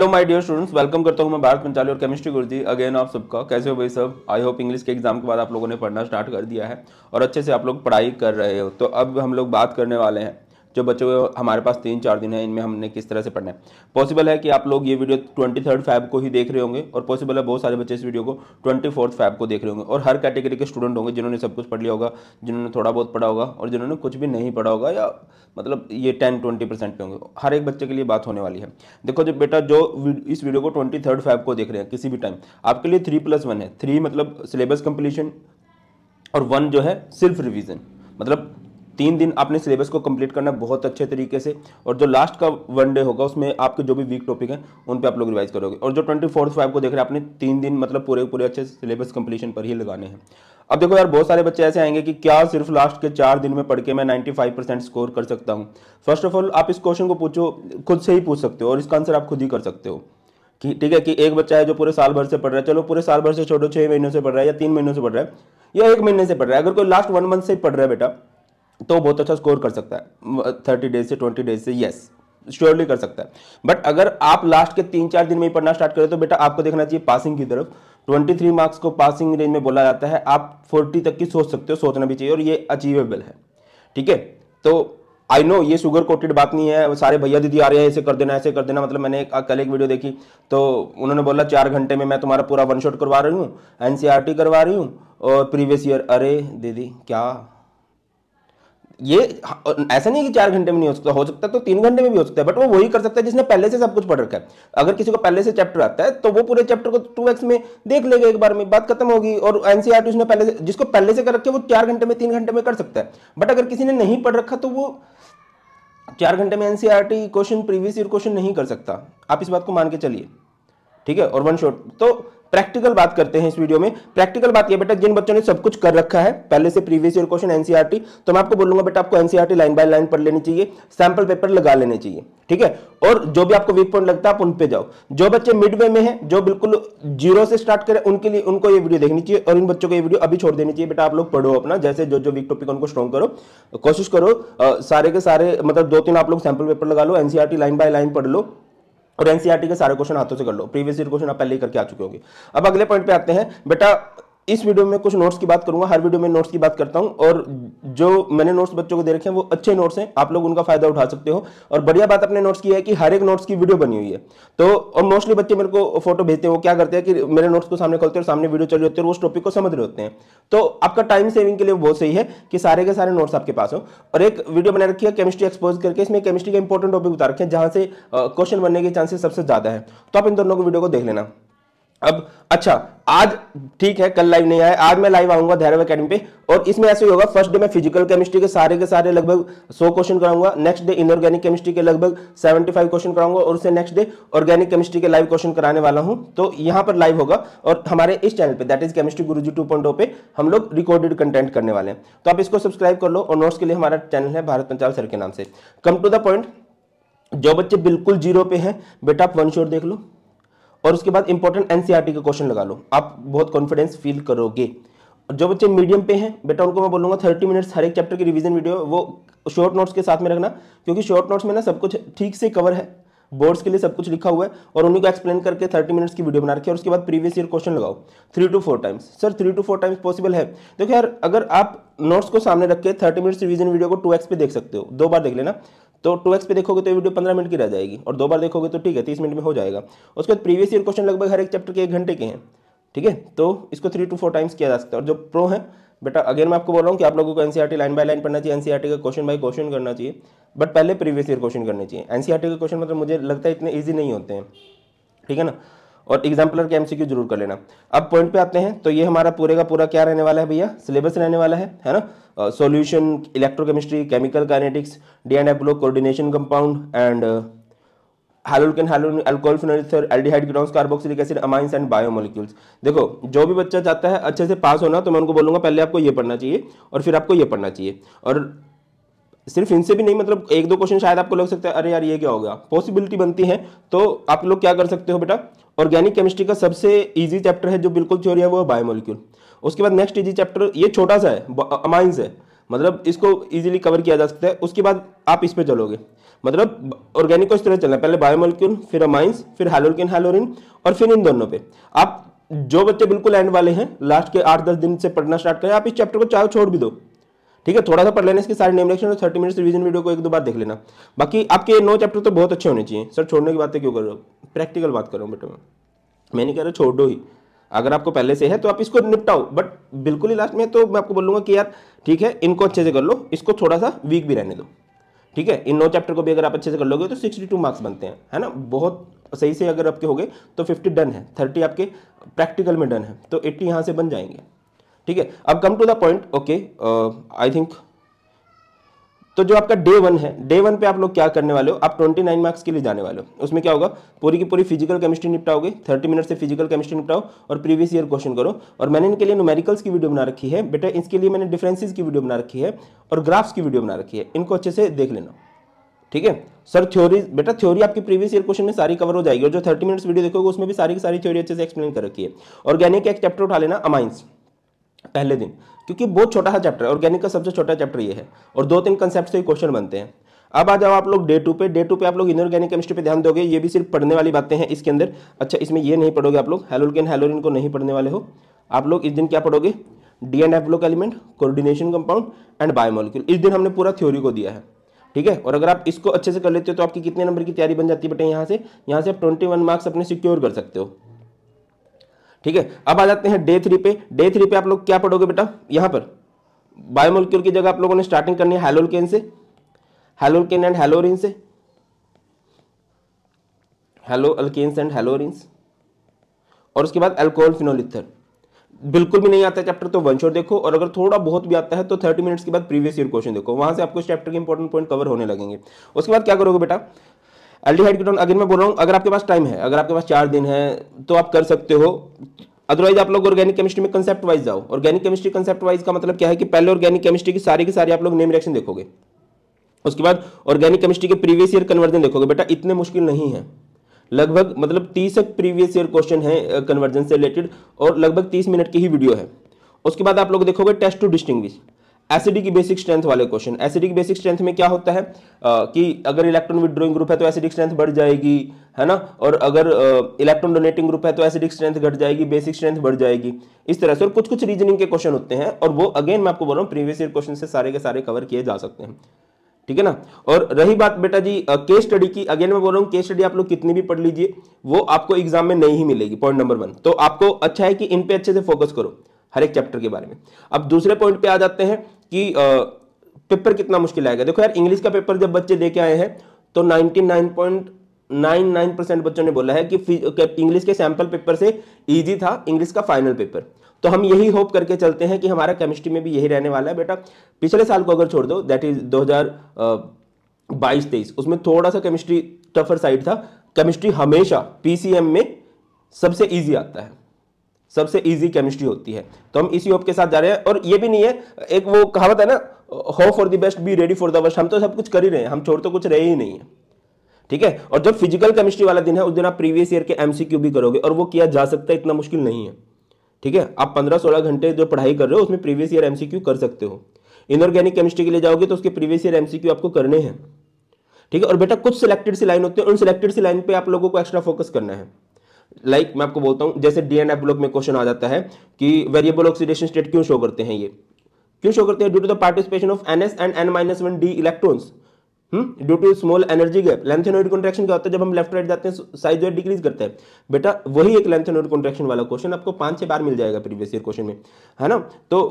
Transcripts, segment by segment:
hello my dear students welcome करता हूं मैं भारत पंचाली और केमिस्ट्री गुरुजी अगेन आप सबका कैसे हो भाई सब आई होप इंग्लिश के एग्जाम के बाद आप लोगों ने पढ़ना स्टार्ट कर दिया है और अच्छे से आप लोग पढ़ाई कर रहे हो तो अब हम लोग बात करने वाले हैं जो बच्चों हमारे पास तीन चार दिन है इनमें हमने किस तरह से पढ़ना है पॉसिबल है कि आप लोग ये वीडियो ट्वेंटी थर्ड फैब को ही देख रहे होंगे और पॉसिबल है बहुत सारे बच्चे इस वीडियो को ट्वेंटी फोर्थ फैब को देख रहे होंगे और हर कैटेगरी के स्टूडेंट होंगे जिन्होंने सब कुछ पढ़ लिया होगा जिन्होंने थोड़ा बहुत पढ़ा होगा और जिन्होंने कुछ भी नहीं पढ़ा होगा या मतलब ये टेन ट्वेंटी परसेंट पे होंगे हर एक बच्चे के लिए बात होने वाली है देखो जो बेटा जो इस वीडियो को ट्वेंटी थर्ड फाइव को देख रहे हैं किसी भी टाइम आपके लिए थ्री प्लस वन है थ्री मतलब सिलेबस कंप्लीशन और वन जो है सिर्फ रिविज़न मतलब तीन दिन आपने सिलेबस को कंप्लीट करना बहुत अच्छे तरीके से और जो लास्ट का वन डे होगा उसमें आपके जो भी वीक टॉपिक हैं उन पे आप लोग रिवाइज करोगे और जो ट्वेंटी फोर्थ फाइव को देख रहे हैं आपने तीन दिन मतलब पूरे पूरे अच्छे सिलेबस कंप्लीशन पर ही लगाने हैं अब देखो यार बहुत सारे बच्चे ऐसे आएंगे कि क्या सिर्फ लास्ट के चार दिन में पढ़ के मैं नाइन्टी परसेंट स्कोर कर सकता हूँ फर्स्ट ऑफ ऑल आप इस क्वेश्चन को पूछो खुद से ही पूछ सकते हो और इसका आंसर आप खुद ही कर सकते हो कि ठीक है कि एक बच्चा है जो पूरे साल भर से पढ़ रहा है चलो पूरे साल भर से छोटो छः महीनों से पढ़ रहा है या तीन महीनों से पढ़ रहा है या एक महीने से पढ़ रहा है अगर कोई लास्ट वन मंथ से पढ़ रहा है बेटा तो बहुत अच्छा स्कोर कर सकता है थर्टी डेज से ट्वेंटी डेज से येस श्योरली कर सकता है बट अगर आप लास्ट के तीन चार दिन में ही पढ़ना स्टार्ट करें तो बेटा आपको देखना चाहिए पासिंग की तरफ 23 मार्क्स को पासिंग रेंज में बोला जाता है आप 40 तक की सोच सकते हो सोचना भी चाहिए और ये अचीवेबल है ठीक है तो आई नो ये शुगर कोटेड बात नहीं है सारे भैया दीदी आ रहे हैं ऐसे कर देना ऐसे कर देना मतलब मैंने एक, कल एक वीडियो देखी तो उन्होंने बोला चार घंटे में मैं तुम्हारा पूरा वन शॉट करवा रही हूँ एनसीईआरटी e करवा रही हूँ और प्रीवियस ईयर अरे दीदी क्या ये ऐसा नहीं कि चार घंटे में नहीं हो सकता हो सकता तो तीन घंटे में भी हो सकता है बट वो वही कर सकता है जिसने पहले से सब कुछ पढ़ रखा है अगर किसी को पहले से चैप्टर आता है तो वो पूरे चैप्टर को टू एक्स में देख लेगा एक बार में बात खत्म होगी और एनसीआर e उसने पहले से जिसको पहले से कर रखे वो चार घंटे में तीन घंटे में कर सकता है बट अगर किसी ने नहीं पढ़ रखा तो वो चार घंटे में NCR question previous year question नहीं कर सकता आप इस बात को मान के चलिए ठीक है और वन शॉट तो प्रैक्टिकल बात करते हैं इस वीडियो में प्रैक्टिकल बात यह बेटा जिन बच्चों ने सब कुछ कर रखा है पहले से प्रीवियस ईयर क्वेश्चन एनसीआरटी तो मैं आपको बोलूंगा बेटा आपको एनसीआरटी लाइन बाय लाइन पढ़ लेनी चाहिए सैंपल पेपर लगा लेने चाहिए ठीक है और जो भी आपको वीक पॉइंट लगता है आप उन पे जाओ जो बच्चे मिडवे में हैं जो बिल्कुल जीरो से स्टार्ट करें उनके लिए उनको ये वीडियो देखनी चाहिए और इन बच्चों को ये वीडियो अभी छोड़ देनी चाहिए बेटा आप लोग पढ़ो अपना जैसे जो जो वीक टॉपिक उनको स्ट्रॉन्ग करो कोशिश करो आ, सारे के सारे मतलब दो तीन आप लोग सैंपल पेपर लगा लो एनसीआरटी लाइन बाय लाइन पढ़ लो और एनसीईआरटी के सारे क्वेश्चन हाथों से कर लो प्रीवियस ईयर क्वेश्चन आप पहले ही करके आ चुके होंगे अब अगले पॉइंट पे आते हैं बेटा इस वीडियो में कुछ नोट्स की बात करूंगा हर वीडियो में नोट्स की बात करता हूं और जो मैंने नोट्स बच्चों को दे रखे हैं वो अच्छे नोट्स हैं आप लोग उनका फायदा उठा सकते हो और बढ़िया बात अपने नोट्स की है कि हर एक नोट्स की वीडियो बनी हुई है तो और मोस्टली बच्चे मेरे को फोटो भेजते हैं वो क्या करते हैं कि मेरे नोट्स को सामने खोलते हैं सामने वीडियो चल रही होती है उस टॉपिक को समझ रहे होते हैं तो आपका टाइम सेविंग के लिए बहुत सही है कि सारे के सारे नोट्स आपके पास हो और एक वीडियो बना रखी है केमिस्ट्री एक्सपोज करके इसमें केमिस्ट्री का इंपॉर्टेंट टॉपिक उतार रखे हैं जहां से क्वेश्चन बनने के चांसेस सबसे ज्यादा है तो आप इन दोनों को वीडियो को देख लेना अब अच्छा आज ठीक है कल लाइव नहीं आया आज मैं लाइव आऊंगा धैर्व अकेडमी पे और इसमें ऐसे ही होगा फर्स्ट डे मैं फिजिकल केमिस्ट्री के सारे के सारे लगभग 100 क्वेश्चन कराऊंगा नेक्स्ट डे इनऑर्गेनिक केमिस्ट्री के लगभग 75 क्वेश्चन कराऊंगा और उससे नेक्स्ट डे ऑर्गेनिक केमिस्ट्री के लाइव क्वेश्चन कराने वाला हूं तो यहां पर लाइव होगा और हमारे इस चैनल पर दैट इज केमिस्ट्री गुरु जी पे हम लोग रिकॉर्डेड कंटेंट करने वाले हैं तो आप इसको सब्सक्राइब कर लो और नोट्स के लिए हमारा चैनल है भारत पंचाल सर के नाम से कम टू द पॉइंट जो बच्चे बिल्कुल जीरो पे हैं बेटा आप वन शोर देख लो और उसके बाद इंपॉर्टेंट एनसीईआरटी का क्वेश्चन लगा लो आप बहुत कॉन्फिडेंस फील करोगे जो बच्चे मीडियम पे हैं बेटा उनको मैं बोलूंगा थर्टी मिनट्स हर एक चैप्टर की रिवीजन वीडियो वो शॉर्ट नोट्स के साथ में रखना क्योंकि शॉर्ट नोट्स में ना सब कुछ ठीक से कवर है बोर्ड्स के लिए सब कुछ लिखा हुआ है और उन्हीं को एक्सप्लेन करके थर्टी मिनट्स की वीडियो बना रखी है और उसके बाद प्रीवियस ईयर क्वेश्चन लगाओ three two four times sir three two four times possible है देखो यार अगर आप नोट्स को सामने रख के थर्टी मिनट्स रिवीजन वीडियो को टू एक्स पे देख सकते हो दो बार देख लेना तो टू एक्स पे देखोगे तो वीडियो पंद्रह मिनट की रह जाएगी और दो बार देखोगे तो ठीक है तीस मिनट में हो जाएगा उसके बाद प्रीवियस ईयर क्वेश्चन लगभग हर एक चैप्टर के एक घंटे के हैं ठीक है तो इसको थ्री टू फोर टाइम्स किया जा सकता है और जो प्रो है बेटा अगेन मैं आपको बोल रहा हूँ कि आप लोगों को एनसीईआरटी लाइन बाय लाइन पढ़ना चाहिए एनसीईआरटी e का क्वेश्चन बाय क्वेश्चन करना चाहिए बट पहले प्रीवियस ईयर क्वेश्चन करने चाहिए एनसीईआरटी के क्वेश्चन मतलब मुझे लगता है इतने ईजी नहीं होते हैं ठीक है ना और एग्जाम्पलर के एमसीक्यू जरूर कर लेना अब पॉइंट पे आते हैं तो ये हमारा पूरे का पूरा क्या रहने वाला है भैया सिलेबस रहने वाला है है ना solution electrochemistry chemical kinetics D and f block coordination compound and haloalkane haloarene alcohol phenol ether aldehyde ground carboxylic acid amines and biomolecules देखो जो भी बच्चा चाहता है अच्छे से पास होना तो मैं उनको बोलूँगा पहले आपको ये पढ़ना चाहिए और फिर आपको ये पढ़ना चाहिए और सिर्फ इनसे भी नहीं मतलब एक दो क्वेश्चन शायद आपको लग सकता है अरे यार ये क्या होगा पॉसिबिलिटी बनती है तो आप लोग क्या कर सकते हो बेटा ऑर्गेनिक केमिस्ट्री का सबसे इजी चैप्टर है जो बिल्कुल थ्योरी है वो है बायोमोलिक्यूल उसके बाद नेक्स्ट इजी चैप्टर ये छोटा सा है अमाइंस है मतलब इसको इजीली कवर किया जा सकता है उसके बाद आप इस पर चलोगे मतलब ऑर्गेनिक को इस तरह चलना है पहले बायोमोलिक्यूल फिर अमाइंस फिर हेलोरकिन हेलोरिन और फिर इन दोनों पे आप जो बच्चे बिल्कुल एंड वाले हैं लास्ट के आठ दस दिन से पढ़ना स्टार्ट करें आप इस चैप्टर को चाहे छोड़ भी दो ठीक है थोड़ा सा पढ़ लेना इसके सारे नेम रिएक्शन और थर्टी मिनट्स रिवीजन वीडियो को एक दो बार देख लेना बाकी आपके नौ चैप्टर तो बहुत अच्छे होने चाहिए सर छोड़ने की बातें क्यों कर रहे हो प्रैक्टिकल बात कर रहा हूँ बेटा मैं मैं नहीं कह रहा छोड़ दो ही अगर आपको पहले से है तो आप इसको निपटाओ बट बिल्कुल ही लास्ट में तो मैं आपको बोलूँगा कि यार ठीक है इनको अच्छे से कर लो इसको थोड़ा सा वीक भी रहने दो ठीक है इन नौ चैप्टर को भी अगर आप अच्छे से कर लोगे तो सिक्सटी टू मार्क्स बनते हैं है ना बहुत सही से अगर आपके हो गए तो फिफ्टी डन है थर्टी आपके प्रैक्टिकल में डन है तो एट्टी यहाँ से बन जाएंगे ठीक है अब come to the point okay I think तो जो आपका डे वन है डे वन पे आप लोग क्या करने वाले हो आप 29 मार्क्स के लिए जाने वाले हो उसमें क्या होगा पूरी की पूरी फिजिकल केमिस्ट्री निपटाओगे 30 मिनट से फिजिकल केमिस्ट्री निपटाओ और प्रीवियस ईयर क्वेश्चन करो और मैंने इनके लिए न्यूमेरिकल्स की वीडियो बना रखी है बेटा इसके लिए मैंने डिफ्रेंसिस की वीडियो बना रखी है और ग्राफ्स की वीडियो बना रखी है इनको अच्छे से देख लेना ठीक है सर थ्योरी बेटा थ्योरी आपकी प्रीवियस ईयर क्वेश्चन में सारी कवर हो जाएगी और जो थर्टी मिनट्स वीडियो देखोगे उसमें भी सारी की सारी थ्योरी अच्छे से एक्सप्लेन कर रखी है ऑर्गेनिक एक चैप्टर उठा लेना अमाइंस पहले दिन क्योंकि बहुत छोटा सा चैप्टर है ऑर्गेनिक का सबसे छोटा चैप्टर ये है और दो तीन कंसेप्ट से क्वेश्चन बनते हैं अब आ जाओ आप लोग डे टू पे डे टू पे आप लोग इनऑर्गेनिक केमिस्ट्री पे ध्यान दोगे ये भी सिर्फ पढ़ने वाली बातें हैं इसके अंदर अच्छा इसमें ये नहीं पढ़ोगे आप लोग हेलोलकेन हेलोरिन को नहीं पढ़ने वाले हो आप लोग इस दिन क्या पढ़ोगे D and f block element coordination compound and biomolecule इस दिन हमने पूरा थ्योरी को दिया है ठीक है और अगर आप इसको अच्छे से कर लेते हो तो आपकी कितने नंबर की तैयारी बन जाती है बेटे यहाँ से यहाँ से आप ट्वेंटी मार्क्स अपने सिक्योर कर सकते हो ठीक है अब आ जाते हैं डे थ्री पे डे थ्री पे आप लोग क्या पढ़ोगे बेटा यहां पर बायोमोलिक्यूल की जगह आप लोगों ने स्टार्टिंग करनी है हेलोलकेन से हेलोलकेन एंड हेलोरिन से हेलो अल्केन्स एंड हेलोरिन्स और उसके बाद एल्कोहल फिनोलिथर बिल्कुल भी नहीं आता चैप्टर तो वन शोर देखो और अगर थोड़ा बहुत भी आता है तो थर्टी मिनट्स के बाद प्रीवियस ईयर क्वेश्चन देखो वहां से आपको इस चैप्टर के इंपॉर्टेंट पॉइंट कवर होने लगेंगे उसके बाद क्या करोगे बेटा एल्डिहाइड कीटोन अगेन मैं बोल रहा हूँ अगर आपके पास टाइम है अगर आपके पास चार दिन है तो आप कर सकते हो अदरवाइज आप लोग ऑर्गेनिक केमिस्ट्री में कंसेप्ट वाइज जाओ ऑर्गेनिक केमिस्ट्री कंसेप्ट वाइज का मतलब क्या है कि पहले ऑर्गेनिक केमिस्ट्री की सारी की सारी आप लोग नेम रिएक्शन देखोगे उसके बाद ऑर्गेनिक केमिस्ट्री के प्रीवियस ईयर कन्वर्जन देखोगे बेटा इतने मुश्किल नहीं है लगभग मतलब तीस एक प्रीवियस ईयर क्वेश्चन है कन्वर्जन से रिलेटेड और लगभग तीस मिनट की ही वीडियो है उसके बाद आप लोग देखोगे टेस्ट टू डिस्टिंग्विश एसिडी की बेसिक स्ट्रेंथ वाले क्वेश्चन एसिडी की बेसिक स्ट्रेंथ में क्या होता है आ, कि अगर इलेक्ट्रॉन विड्रॉइंग ग्रुप है तो एसिडिक स्ट्रेंथ बढ़ जाएगी है ना और अगर इलेक्ट्रॉन डोनेटिंग ग्रुप है तो एसिडिक स्ट्रेंथ घट जाएगी बेसिक स्ट्रेंथ बढ़ जाएगी इस तरह से और कुछ कुछ रीजनिंग के क्वेश्चन होते हैं और वो अगेन मैं आपको बोल रहा हूँ प्रीवियस ईयर क्वेश्चन से सारे के सारे कवर किए जा सकते हैं ठीक है ना और रही बात बेटा जी केस स्टडी की अगेन मैं बोल रहा हूँ केस स्टडी आप लोग कितनी भी पढ़ लीजिए वो आपको एग्जाम में नहीं ही मिलेगी पॉइंट नंबर वन तो आपको अच्छा है कि इन पे अच्छे से फोकस करो हर एक चैप्टर के बारे में अब दूसरे पॉइंट पे आ जाते हैं कि पेपर कितना मुश्किल आएगा देखो यार इंग्लिश का पेपर जब बच्चे देके आए हैं तो 99.99 परसेंट बच्चों ने बोला है कि इंग्लिश के सैंपल पेपर से ईजी था इंग्लिश का फाइनल पेपर तो हम यही होप करके चलते हैं कि हमारा केमिस्ट्री में भी यही रहने वाला है बेटा पिछले साल को अगर छोड़ दो दैट इज दो बाईस तेईस उसमें थोड़ा सा केमिस्ट्री टफर साइड था केमिस्ट्री हमेशा पीसीएम में सबसे ईजी आता है सबसे इजी केमिस्ट्री होती है तो हम इसी होप के साथ जा रहे हैं और ये भी नहीं है एक वो कहावत है ना hope for the best be ready for the worst हम तो सब कुछ कर ही रहे हैं हम छोड़ तो कुछ रहे ही नहीं है ठीक है और जब फिजिकल केमिस्ट्री वाला दिन है उस दिन आप प्रीवियस ईयर के एमसीक्यू भी करोगे और वो किया जा सकता है इतना मुश्किल नहीं है ठीक है आप पंद्रह सोलह घंटे जो पढ़ाई कर रहे हो उसमें प्रीवियस ईयर एमसीक्यू कर सकते हो इनऑर्गेनिक केमिस्ट्री के लिए जाओगे तो उसके प्रीवियस ईयर एमसीक्यू आपको करने हैं ठीक है और बेटा कुछ सिलेक्टेड सी लाइन होते हैं उन सिलेक्टेड सी लाइन पे आप लोगों को एक्स्ट्रा फोकस करना है लाइक like, मैं आपको बोलता हूँ जैसे डीएनएफ ब्लॉक में क्वेश्चन आ जाता है कि वेरिएबल ऑक्सीडेशन स्टेट क्यों शो करते हैं ये क्यों शो करते हैं due to the participation of ns and n minus one d electrons due to small energy gap lanthanoid contraction क्या होता है जब हम लेफ्ट राइट जाते हैं साइज जो है डिक्रीज करता है बेटा वही एक लेंथेनोइड कॉन्ट्रैक्शन वाला क्वेश्चन आपको पांच छह बार मिल जाएगा प्रीवियस ईयर क्वेश्चन में है ना तो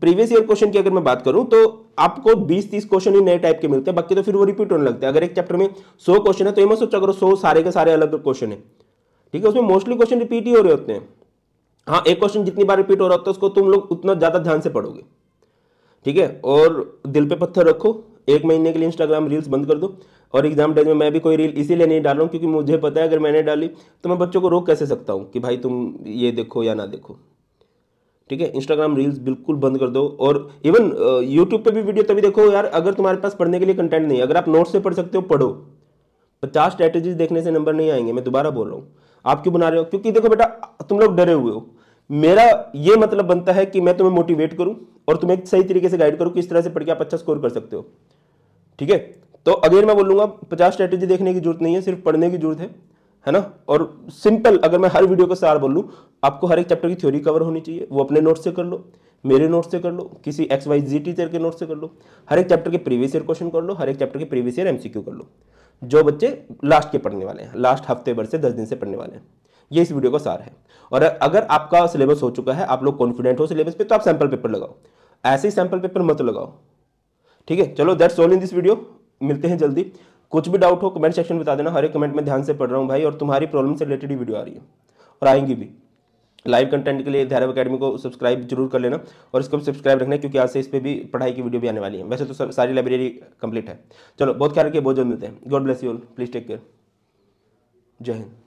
प्रीवियस ईयर क्वेश्चन की अगर मैं बात करूं तो आपको 20-30 क्वेश्चन ही नए टाइप के मिलते हैं बाकी तो फिर वो रिपीट होने लगते हैं अगर एक चैप्टर में 100 क्वेश्चन है तो ये मत सोचा करो 100 सारे के सारे अलग क्वेश्चन है ठीक है उसमें मोस्टली क्वेश्चन रिपीट ही हो रहे होते हैं हाँ एक क्वेश्चन जितनी बार रिपीट हो रहा होता है उसको तुम लोग उतना ज़्यादा ध्यान से पढ़ोगे ठीक है और दिल पे पत्थर रखो एक महीने के लिए इंस्टाग्राम रील्स बंद कर दो और एग्जाम डेज में मैं भी कोई रील इसीलिए नहीं डाल रहा हूँ क्योंकि मुझे पता है अगर मैंने डाली तो मैं बच्चों को रोक कैसे सकता हूँ कि भाई तुम ये देखो या ना देखो ठीक है इंस्टाग्राम रील्स बिल्कुल बंद कर दो और इवन यूट्यूब पे भी वीडियो तभी देखो यार अगर तुम्हारे पास पढ़ने के लिए कंटेंट नहीं है अगर आप नोट्स से पढ़ सकते हो पढ़ो पचास स्ट्रैटेजीज देखने से नंबर नहीं आएंगे मैं दोबारा बोल रहा हूँ आप क्यों बना रहे हो क्योंकि देखो बेटा तुम लोग डरे हुए हो मेरा ये मतलब बनता है कि मैं तुम्हें मोटिवेट करूं और तुम्हें सही तरीके से गाइड करूं किस तरह से पढ़ के आप अच्छा स्कोर कर सकते हो ठीक है तो अगेन मैं बोलूंगा पचास स्ट्रैटेजी देखने की जरूरत नहीं है सिर्फ पढ़ने की जरूरत है है ना और सिंपल अगर मैं हर वीडियो का सार बोल लूँ आपको हर एक चैप्टर की थ्योरी कवर होनी चाहिए वो अपने नोट से कर लो मेरे नोट से कर लो किसी एक्स वाई जी टीचर के नोट से कर लो हर एक चैप्टर के प्रीवियस ईयर क्वेश्चन कर लो हर एक चैप्टर के प्रीवियस ईयर एमसीक्यू कर लो जो बच्चे लास्ट के पढ़ने वाले हैं लास्ट हफ्ते भर से दस दिन से पढ़ने वाले हैं ये इस वीडियो का सार है और अगर आपका सिलेबस हो चुका है आप लोग कॉन्फिडेंट हो सिलेबस पे तो आप सैंपल पेपर लगाओ ऐसे ही सैंपल पेपर मत लगाओ ठीक है चलो that's all in this video मिलते हैं जल्दी कुछ भी डाउट हो कमेंट सेक्शन में बता देना हर एक कमेंट में ध्यान से पढ़ रहा हूँ भाई और तुम्हारी प्रॉब्लम से रिलेटेड वीडियो आ रही है और आएंगी भी लाइव कंटेंट के लिए धैर्य अकेडमी को सब्सक्राइब जरूर कर लेना और इसको भी सब्सक्राइब रखना क्योंकि आज से इस पर भी पढ़ाई की वीडियो भी आने वाली है वैसे तो सारी लाइब्रेरी कंप्लीट है चलो बहुत ख्याल रखिए बहुत जल्द मिलते हैं God bless you all please take care जय हिंद